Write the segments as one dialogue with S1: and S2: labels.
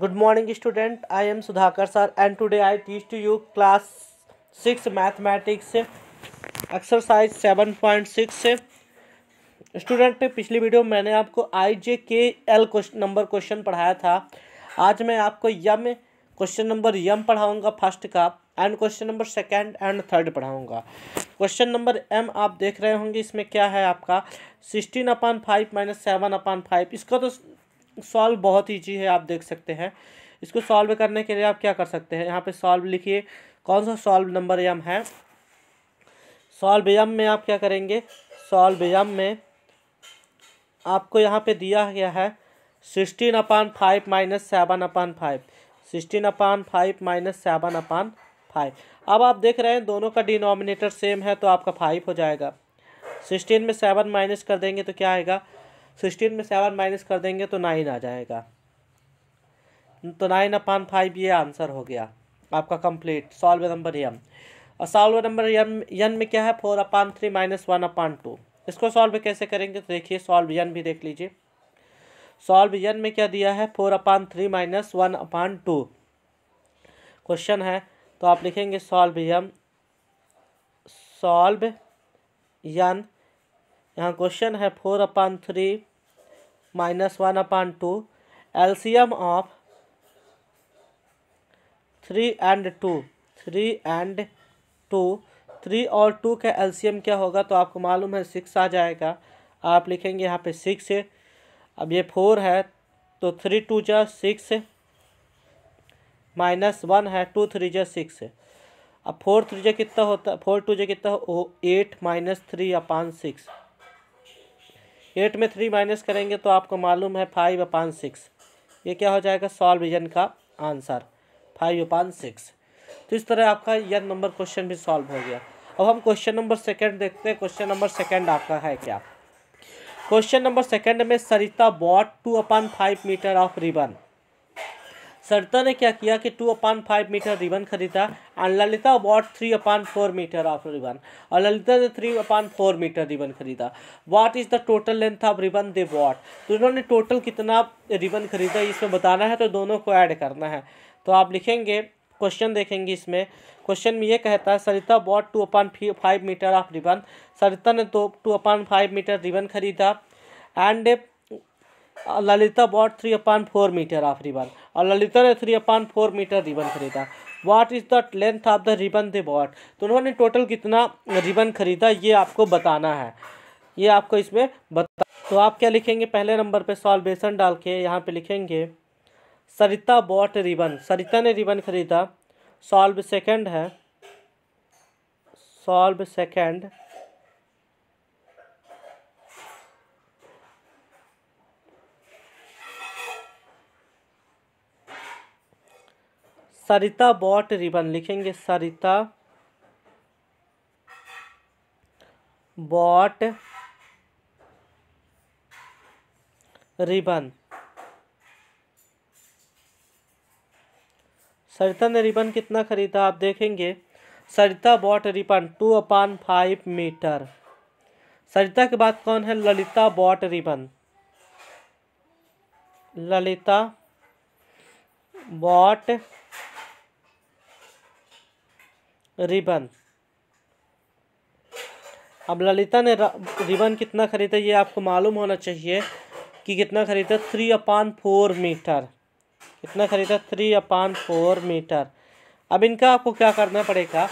S1: good morning student I am Sudhakar sir and today I teach to you class six mathematics exercise seven point six student पिछली video में मैंने आपको आई जे के L number question पढ़ाया था आज मैं आपको यम क्वेश्चन नंबर यम पढ़ाऊंगा फर्स्ट का and question number second and third पढ़ाऊंगा क्वेश्चन नंबर एम आप देख रहे होंगे इसमें क्या है आपका sixteen upon five minus seven upon five इसका तो सॉल्व बहुत ईजी है आप देख सकते हैं इसको सॉल्व करने के लिए आप क्या कर सकते हैं यहाँ पे सॉल्व लिखिए कौन सा सॉल्व नंबर यम है सॉल्व यम में आप क्या करेंगे सॉल्व यम में आपको यहाँ पे दिया गया है sixteen upon five minus seven upon five sixteen upon five minus seven upon five अब आप देख रहे हैं दोनों का डिनोमिनेटर सेम है तो आपका फाइव हो जाएगा सिक्सटीन में सेवन माइनस कर देंगे तो क्या आएगा सिक्सटीन में सेवन माइनस कर देंगे तो नाइन आ जाएगा तो नाइन अपान फाइव ये आंसर हो गया आपका कंप्लीट सॉल्व नंबर यम और सॉल्व नंबर यम यन में क्या है four upon three minus one upon two इसको सॉल्व कैसे करेंगे तो देखिए सॉल्व यन भी देख लीजिए सॉल्व यन में क्या दिया है four upon three minus one upon two question है तो आप लिखेंगे सॉल्व यम सॉल्व यन यहाँ क्वेश्चन है four upon three minus one upon two LCM of three and two three and two three और टू का एल्सीयम क्या होगा तो आपको मालूम है सिक्स आ जाएगा आप लिखेंगे यहाँ पे सिक्स अब ये फोर है तो थ्री टू जो सिक्स माइनस वन है टू थ्री जो सिक्स अब फोर थ्री जो कितना होता है फोर टू जो कितना हो eight minus three upon six eight में थ्री माइनस करेंगे तो आपको मालूम है फाइव अपान सिक्स ये क्या हो जाएगा सॉल्व विजन का आंसर फाइव अपान सिक्स तो इस तरह आपका यन नंबर क्वेश्चन भी सॉल्व हो गया अब हम क्वेश्चन नंबर सेकंड देखते हैं क्वेश्चन नंबर सेकंड आपका है क्या क्वेश्चन नंबर सेकंड में Sarita bought two upon five metre of ribbon Sarita ने क्या किया कि two upon five metre ribbon खरीदा and Lalita bought three upon four metre of ribbon और ललिता ने three upon four metre ribbon खरीदा what is the total length of ribbon they bought तो इन्होंने टोटल कितना रिबन खरीदा इसमें बताना है तो दोनों को ऐड करना है तो आप लिखेंगे क्वेश्चन देखेंगे इसमें क्वेश्चन में ये कहता है Sarita bought two upon five metre of ribbon Sarita ने तो two upon five metre ribbon खरीदा and Lalita bought three upon four metre of ribbon और ललिता ने three upon four metre ribbon खरीदा what is the length of the ribbon they bought तो उन्होंने total कितना ribbon खरीदा ये आपको बताना है ये आपको इसमें बता तो आप क्या लिखेंगे पहले नंबर पे सॉल्वेशन डाल के यहाँ पे लिखेंगे सरिता बॉट रिबन सरिता ने रिबन खरीदा सॉल्व सेकंड है solve second Sarita bought ribbon लिखेंगे सरिता बॉट रिबन सरिता ने रिबन कितना खरीदा आप देखेंगे Sarita bought ribbon two upon five metre Sarita के बाद कौन है Lalita bought ribbon Lalita bought ribbon अब ललिता ने रिबन कितना ख़रीदा ये आपको मालूम होना चाहिए कि कितना ख़रीदा थ्री अपान फोर मीटर कितना ख़रीदा थ्री अपान फोर मीटर अब इनका आपको क्या करना पड़ेगा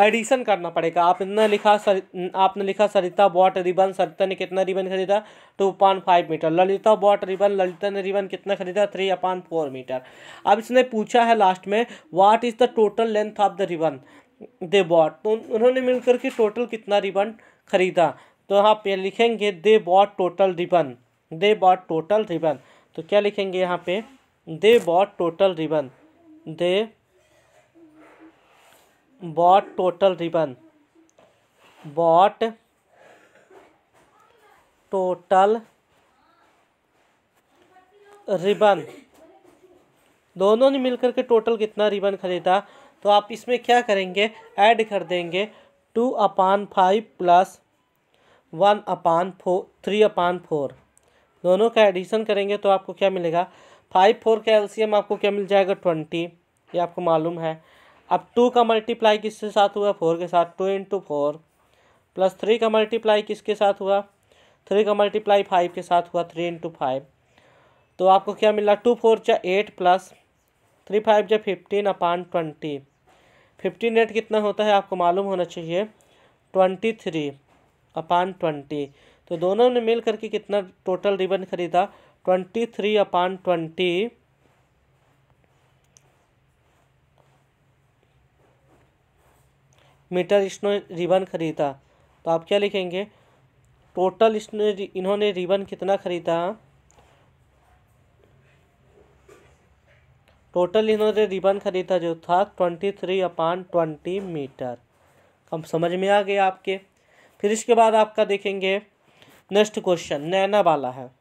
S1: एडिशन करना पड़ेगा आप इतना लिखा सर आपने लिखा सरिता बॉट रिबन सरिता ने कितना रिबन खरीदा two point five metre Lalita bought ribbon Lalita ने रिबन कितना खरीदा थ्री अपॉइंट फोर मीटर अब इसने पूछा है लास्ट में what is the total length of the ribbon they bought तो उन्होंने मिलकर के टोटल कितना रिबन खरीदा तो यहाँ पे लिखेंगे they bought total ribbon they bought total ribbon तो क्या लिखेंगे यहाँ पे they bought total ribbon they bought total ribbon bought total ribbon दोनों ने मिलकर के टोटल कितना रिबन खरीदा तो आप इसमें क्या करेंगे ऐड कर देंगे two upon five plus one upon four three upon four दोनों का एडिशन करेंगे तो आपको क्या मिलेगा फाइव फोर का एलसीएम आपको क्या मिल जाएगा ट्वेंटी ये आपको मालूम है अब टू का मल्टीप्लाई किसके साथ हुआ फोर के साथ two into four plus three का मल्टीप्लाई किसके साथ हुआ थ्री का मल्टीप्लाई फाइव के साथ हुआ थ्री इंटू फाइव तो आपको क्या मिला टू फोर चा एट प्लस थ्री फाइव जो फिफ्टीन अपान ट्वेंटी फिफ्टीन रेट कितना होता है आपको मालूम होना चाहिए ट्वेंटी थ्री अपान ट्वेंटी तो दोनों ने मिल करके कितना टोटल रिबन खरीदा twenty three upon twenty metre इसने रिबन खरीदा तो आप क्या लिखेंगे टोटल इसने इन्होंने रिबन कितना खरीदा टोटल इन्होंने रिबन खरीदा जो था twenty three upon twenty metre कम समझ में आ गया आपके फिर इसके बाद आपका देखेंगे नेक्स्ट क्वेश्चन नैना वाला है